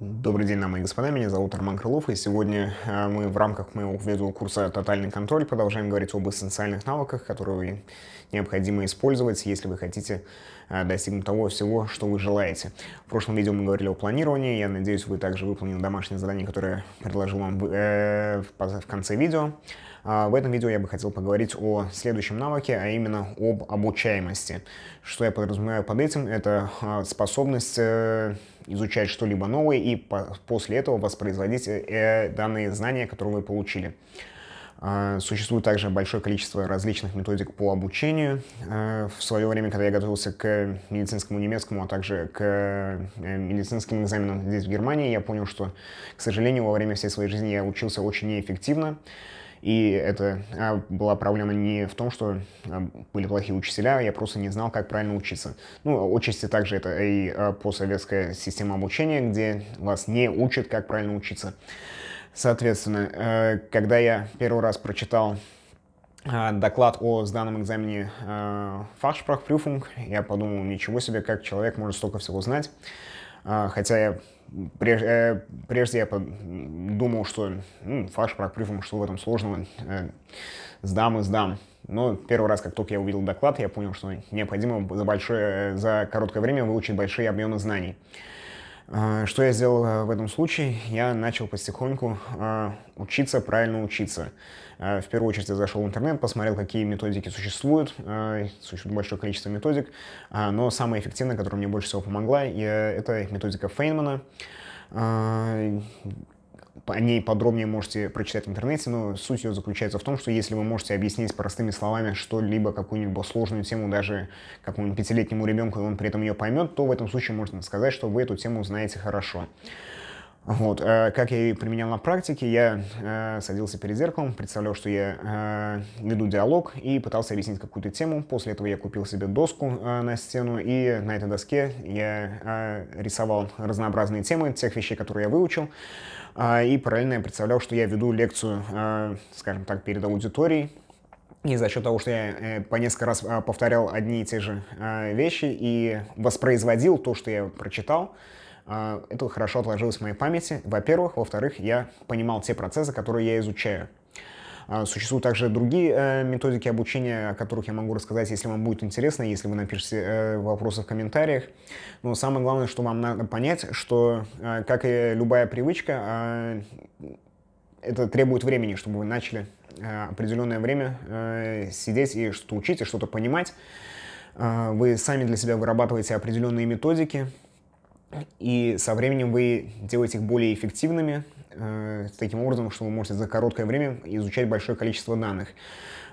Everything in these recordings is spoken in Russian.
Добрый день, дамы и господа, меня зовут Арман Крылов, и сегодня э, мы в рамках моего видеокурса «Тотальный контроль» продолжаем говорить об эссенциальных навыках, которые необходимо использовать, если вы хотите э, достигнуть того всего, что вы желаете. В прошлом видео мы говорили о планировании, я надеюсь, вы также выполнили домашнее задание, которое предложил вам в э, конце видео. А, в этом видео я бы хотел поговорить о следующем навыке, а именно об обучаемости. Что я подразумеваю под этим, это а, способность э, изучать что-либо новое и после этого воспроизводить э, э, данные знания, которые вы получили. А, существует также большое количество различных методик по обучению. В свое время, когда я готовился к медицинскому немецкому, а также к медицинским экзаменам здесь, в Германии, я понял, что, к сожалению, во время всей своей жизни я учился очень неэффективно. И это а, была проблема не в том, что а, были плохие учителя, я просто не знал, как правильно учиться. Ну, отчасти также это и а, постсоветская система обучения, где вас не учат, как правильно учиться. Соответственно, э, когда я первый раз прочитал доклад о сданном экзамене Фахшпрахпрюфунг, я подумал, ничего себе, как человек может столько всего знать. Хотя я прежде, э, прежде я думал, что ну, фарш прокрывом, что в этом сложного, э, сдам и сдам. Но первый раз, как только я увидел доклад, я понял, что необходимо за, большое, за короткое время выучить большие объемы знаний. А, что я сделал э, в этом случае? Я начал потихоньку а, учиться правильно учиться. А, в первую очередь я зашел в интернет, посмотрел, какие методики существуют. Существует большое количество методик, но самая эффективная, которая мне больше всего помогла, э, это методика Фейнмана о ней подробнее можете прочитать в интернете, но суть ее заключается в том, что если вы можете объяснить простыми словами что-либо, какую-нибудь сложную тему даже какому-нибудь пятилетнему ребенку, и он при этом ее поймет, то в этом случае можно сказать, что вы эту тему знаете хорошо. Вот. Э, как я и применял на практике, я э, садился перед зеркалом, представлял, что я э, веду диалог и пытался объяснить какую-то тему. После этого я купил себе доску на стену, и на этой доске я рисовал разнообразные темы тех вещей, которые я выучил. И параллельно я представлял, что я веду лекцию, скажем так, перед аудиторией, и за счет того, что я по несколько раз повторял одни и те же вещи и воспроизводил то, что я прочитал, а, это хорошо отложилось в моей памяти, во-первых. Во-вторых, я понимал те процессы, которые я изучаю. А, существуют также другие э, методики обучения, о которых я могу рассказать, если вам будет интересно, если вы напишите э, вопросы в комментариях. Но самое главное, что вам надо понять, что, э, как и любая привычка, это требует времени, чтобы вы начали определенное время сидеть и что-то учить, и что-то понимать. Вы сами для себя вырабатываете определенные методики, и со временем вы делаете их более эффективными, э, таким образом, что вы можете за короткое время изучать большое количество данных.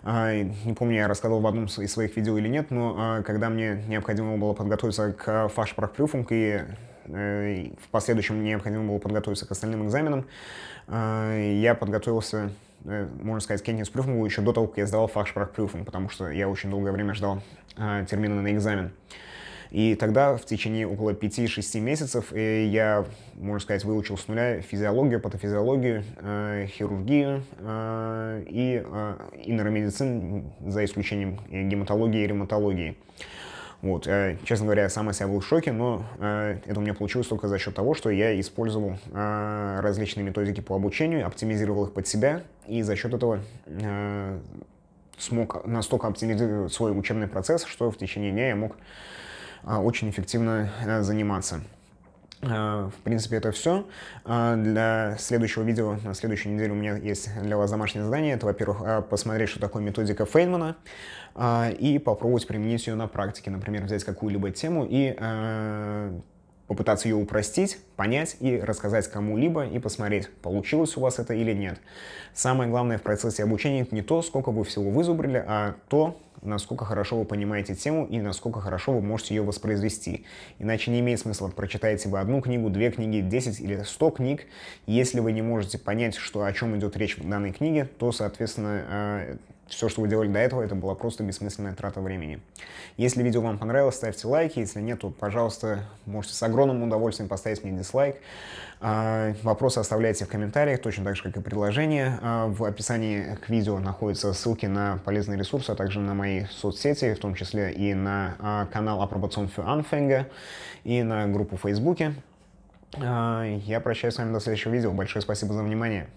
А, не помню, я рассказывал в одном из своих видео или нет, но а, когда мне необходимо было подготовиться к фашпрокпрюфунг и э, в последующем мне необходимо было подготовиться к остальным экзаменам, э, я подготовился можно сказать, Кеннис Прюфму еще до того, как я сдавал факт Прюфм, потому что я очень долгое время ждал термина на экзамен. И тогда в течение около 5-6 месяцев э, я, можно сказать, выучил с нуля физиологию, патофизиологию, э, хирургию э, и нейромедицин, за исключением гематологии и ревматологии. Вот, честно говоря, я сам о был в шоке, но это у меня получилось только за счет того, что я использовал различные методики по обучению, оптимизировал их под себя, и за счет этого смог настолько оптимизировать свой учебный процесс, что в течение дня я мог а, очень эффективно э, заниматься. А, в принципе, это все. А, для следующего видео, на следующей неделе у меня есть для вас домашнее задание. Это, во-первых, посмотреть, что такое методика Фейнмана, и попробовать применить ее на практике. Например, взять какую-либо тему и попытаться ее упростить, понять и рассказать кому-либо и посмотреть, получилось у вас это или нет. Самое главное в процессе обучения это не то, сколько вы всего вызубрили, а то, насколько хорошо вы понимаете тему и насколько хорошо вы можете ее воспроизвести. Иначе не имеет смысла, прочитаете вы одну книгу, две книги, 10 или 100 книг. Если вы не можете понять, что, о чем идет речь в данной книге, то, соответственно, э, все, что вы делали до этого, это была просто бессмысленная трата времени. Если видео вам понравилось, ставьте лайки. Если нет, то, пожалуйста, можете с огромным удовольствием поставить мне дизлайк. А, вопросы оставляйте в комментариях, точно так же, как и предложения. А, в описании к видео находятся ссылки на полезные ресурсы, а также на мои соцсети, в том числе и на а, канал Апробацион für Anfänger и на группу в Фейсбуке. Я прощаюсь с вами до следующего видео. Большое спасибо за внимание.